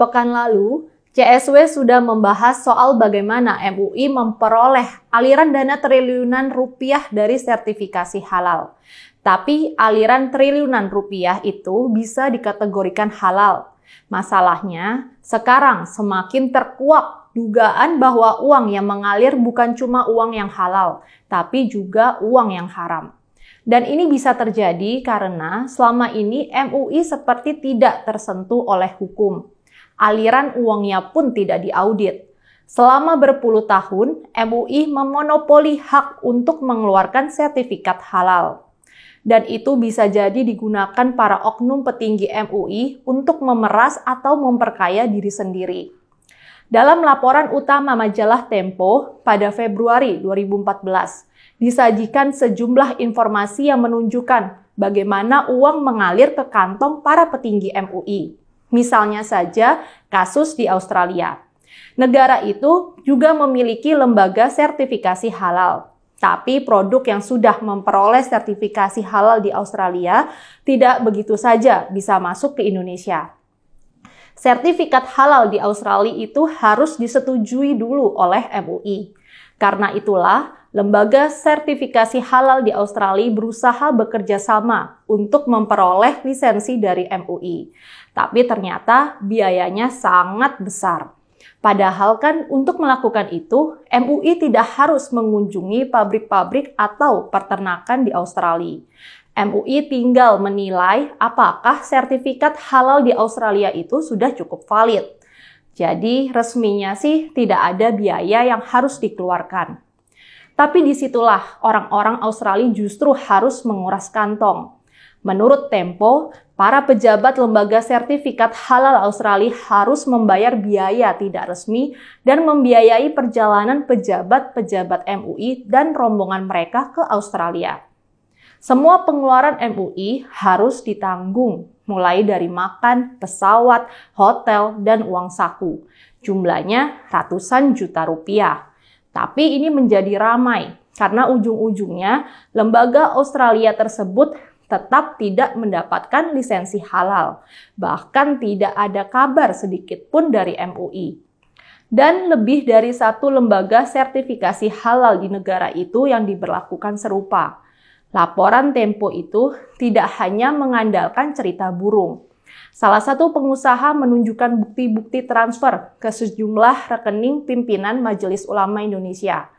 Pekan lalu, CSW sudah membahas soal bagaimana MUI memperoleh aliran dana triliunan rupiah dari sertifikasi halal. Tapi aliran triliunan rupiah itu bisa dikategorikan halal. Masalahnya, sekarang semakin terkuak dugaan bahwa uang yang mengalir bukan cuma uang yang halal, tapi juga uang yang haram. Dan ini bisa terjadi karena selama ini MUI seperti tidak tersentuh oleh hukum aliran uangnya pun tidak diaudit. Selama berpuluh tahun, MUI memonopoli hak untuk mengeluarkan sertifikat halal. Dan itu bisa jadi digunakan para oknum petinggi MUI untuk memeras atau memperkaya diri sendiri. Dalam laporan utama majalah Tempo pada Februari 2014, disajikan sejumlah informasi yang menunjukkan bagaimana uang mengalir ke kantong para petinggi MUI. Misalnya saja kasus di Australia. Negara itu juga memiliki lembaga sertifikasi halal. Tapi produk yang sudah memperoleh sertifikasi halal di Australia tidak begitu saja bisa masuk ke Indonesia. Sertifikat halal di Australia itu harus disetujui dulu oleh MUI. Karena itulah, lembaga sertifikasi halal di Australia berusaha bekerja sama untuk memperoleh lisensi dari MUI. Tapi ternyata biayanya sangat besar. Padahal kan untuk melakukan itu, MUI tidak harus mengunjungi pabrik-pabrik atau peternakan di Australia. MUI tinggal menilai apakah sertifikat halal di Australia itu sudah cukup valid. Jadi resminya sih tidak ada biaya yang harus dikeluarkan. Tapi disitulah orang-orang Australia justru harus menguras kantong. Menurut Tempo, para pejabat lembaga sertifikat halal Australia harus membayar biaya tidak resmi dan membiayai perjalanan pejabat-pejabat MUI dan rombongan mereka ke Australia. Semua pengeluaran MUI harus ditanggung, mulai dari makan, pesawat, hotel, dan uang saku. Jumlahnya ratusan juta rupiah. Tapi ini menjadi ramai karena ujung-ujungnya lembaga Australia tersebut tetap tidak mendapatkan lisensi halal. Bahkan tidak ada kabar sedikit pun dari MUI. Dan lebih dari satu lembaga sertifikasi halal di negara itu yang diberlakukan serupa. Laporan Tempo itu tidak hanya mengandalkan cerita burung, Salah satu pengusaha menunjukkan bukti-bukti transfer ke sejumlah rekening pimpinan Majelis Ulama Indonesia.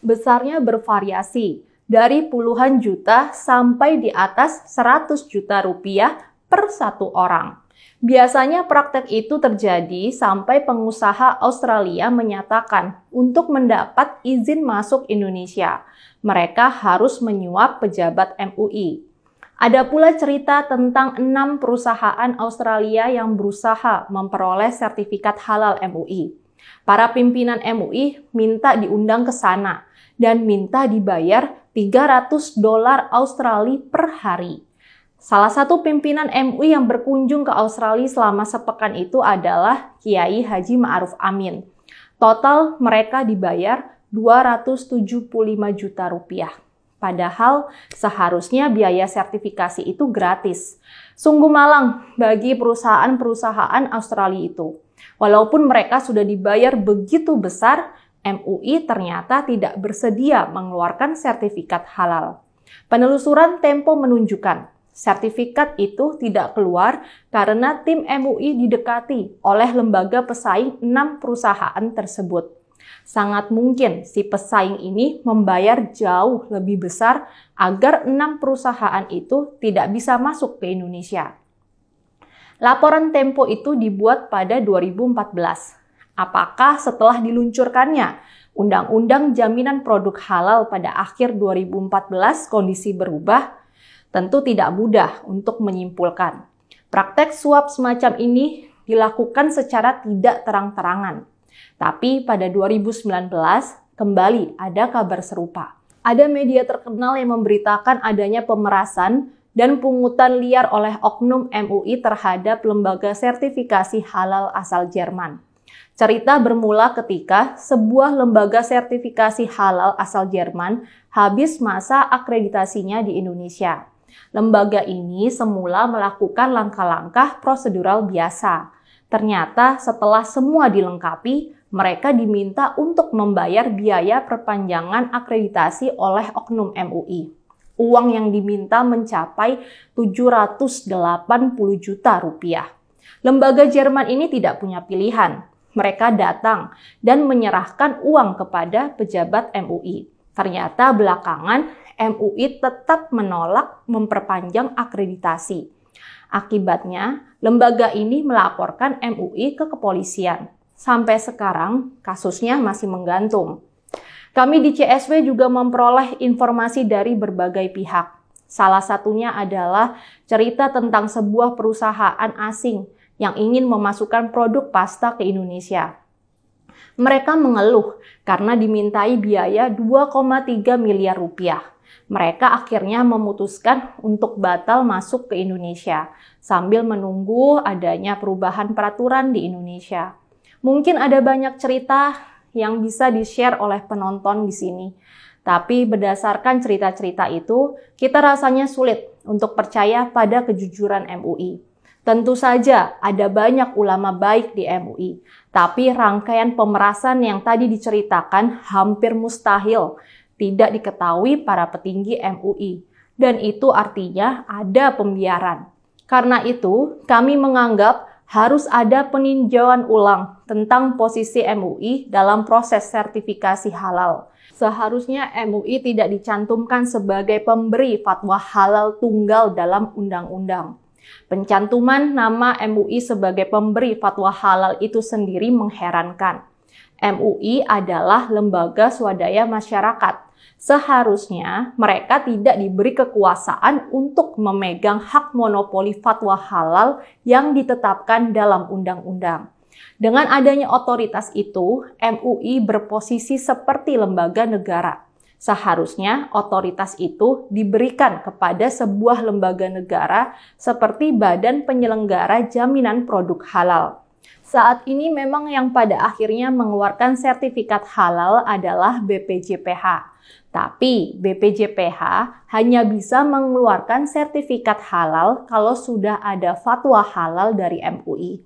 Besarnya bervariasi dari puluhan juta sampai di atas 100 juta rupiah per satu orang. Biasanya praktek itu terjadi sampai pengusaha Australia menyatakan untuk mendapat izin masuk Indonesia, mereka harus menyuap pejabat MUI. Ada pula cerita tentang enam perusahaan Australia yang berusaha memperoleh sertifikat halal MUI. Para pimpinan MUI minta diundang ke sana dan minta dibayar 300 dolar Australia per hari. Salah satu pimpinan MUI yang berkunjung ke Australia selama sepekan itu adalah Kiai Haji Ma'ruf Amin. Total mereka dibayar 275 juta rupiah. Padahal seharusnya biaya sertifikasi itu gratis. Sungguh malang bagi perusahaan-perusahaan Australia itu. Walaupun mereka sudah dibayar begitu besar, MUI ternyata tidak bersedia mengeluarkan sertifikat halal. Penelusuran Tempo menunjukkan sertifikat itu tidak keluar karena tim MUI didekati oleh lembaga pesaing enam perusahaan tersebut. Sangat mungkin si pesaing ini membayar jauh lebih besar agar enam perusahaan itu tidak bisa masuk ke Indonesia. Laporan Tempo itu dibuat pada 2014. Apakah setelah diluncurkannya Undang-Undang Jaminan Produk Halal pada akhir 2014 kondisi berubah? Tentu tidak mudah untuk menyimpulkan. Praktek suap semacam ini dilakukan secara tidak terang-terangan tapi pada 2019 kembali ada kabar serupa. Ada media terkenal yang memberitakan adanya pemerasan dan pungutan liar oleh oknum MUI terhadap lembaga sertifikasi halal asal Jerman. Cerita bermula ketika sebuah lembaga sertifikasi halal asal Jerman habis masa akreditasinya di Indonesia. Lembaga ini semula melakukan langkah-langkah prosedural biasa, Ternyata setelah semua dilengkapi, mereka diminta untuk membayar biaya perpanjangan akreditasi oleh Oknum MUI. Uang yang diminta mencapai 780 juta rupiah. Lembaga Jerman ini tidak punya pilihan. Mereka datang dan menyerahkan uang kepada pejabat MUI. Ternyata belakangan MUI tetap menolak memperpanjang akreditasi. Akibatnya, lembaga ini melaporkan MUI ke kepolisian. Sampai sekarang, kasusnya masih menggantung. Kami di CSW juga memperoleh informasi dari berbagai pihak. Salah satunya adalah cerita tentang sebuah perusahaan asing yang ingin memasukkan produk pasta ke Indonesia. Mereka mengeluh karena dimintai biaya 2,3 miliar rupiah mereka akhirnya memutuskan untuk batal masuk ke Indonesia sambil menunggu adanya perubahan peraturan di Indonesia. Mungkin ada banyak cerita yang bisa di-share oleh penonton di sini. Tapi berdasarkan cerita-cerita itu, kita rasanya sulit untuk percaya pada kejujuran MUI. Tentu saja ada banyak ulama baik di MUI, tapi rangkaian pemerasan yang tadi diceritakan hampir mustahil tidak diketahui para petinggi MUI, dan itu artinya ada pembiaran. Karena itu, kami menganggap harus ada peninjauan ulang tentang posisi MUI dalam proses sertifikasi halal. Seharusnya MUI tidak dicantumkan sebagai pemberi fatwa halal tunggal dalam undang-undang. Pencantuman nama MUI sebagai pemberi fatwa halal itu sendiri mengherankan. MUI adalah lembaga swadaya masyarakat Seharusnya mereka tidak diberi kekuasaan untuk memegang hak monopoli fatwa halal yang ditetapkan dalam undang-undang. Dengan adanya otoritas itu, MUI berposisi seperti lembaga negara. Seharusnya otoritas itu diberikan kepada sebuah lembaga negara seperti Badan Penyelenggara Jaminan Produk Halal. Saat ini memang yang pada akhirnya mengeluarkan sertifikat halal adalah BPJPH. Tapi BPJPH hanya bisa mengeluarkan sertifikat halal kalau sudah ada fatwa halal dari MUI.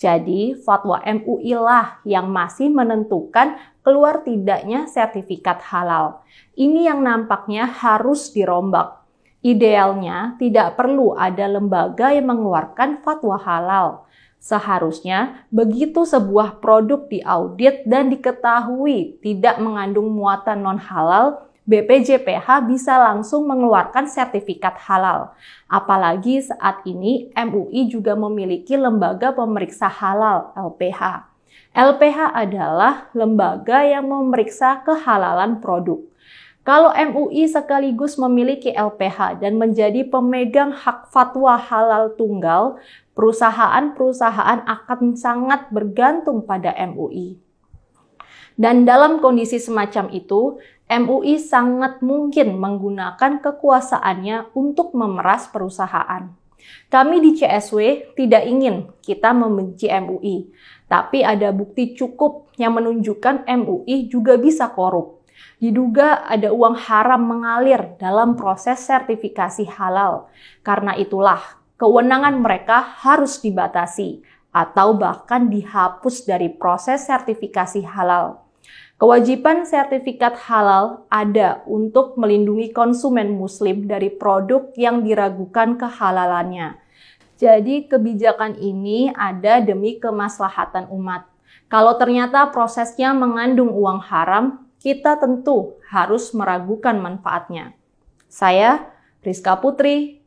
Jadi fatwa MUI lah yang masih menentukan keluar tidaknya sertifikat halal. Ini yang nampaknya harus dirombak. Idealnya tidak perlu ada lembaga yang mengeluarkan fatwa halal Seharusnya begitu sebuah produk diaudit dan diketahui tidak mengandung muatan non halal, BPJPH bisa langsung mengeluarkan sertifikat halal. Apalagi saat ini MUI juga memiliki lembaga pemeriksa halal LPH. LPH adalah lembaga yang memeriksa kehalalan produk. Kalau MUI sekaligus memiliki LPH dan menjadi pemegang hak fatwa halal tunggal, perusahaan-perusahaan akan sangat bergantung pada MUI. Dan dalam kondisi semacam itu, MUI sangat mungkin menggunakan kekuasaannya untuk memeras perusahaan. Kami di CSW tidak ingin kita membenci MUI, tapi ada bukti cukup yang menunjukkan MUI juga bisa korup. Diduga ada uang haram mengalir dalam proses sertifikasi halal. Karena itulah, kewenangan mereka harus dibatasi atau bahkan dihapus dari proses sertifikasi halal. Kewajiban sertifikat halal ada untuk melindungi konsumen Muslim dari produk yang diragukan kehalalannya. Jadi, kebijakan ini ada demi kemaslahatan umat. Kalau ternyata prosesnya mengandung uang haram, kita tentu harus meragukan manfaatnya. Saya, Rizka Putri,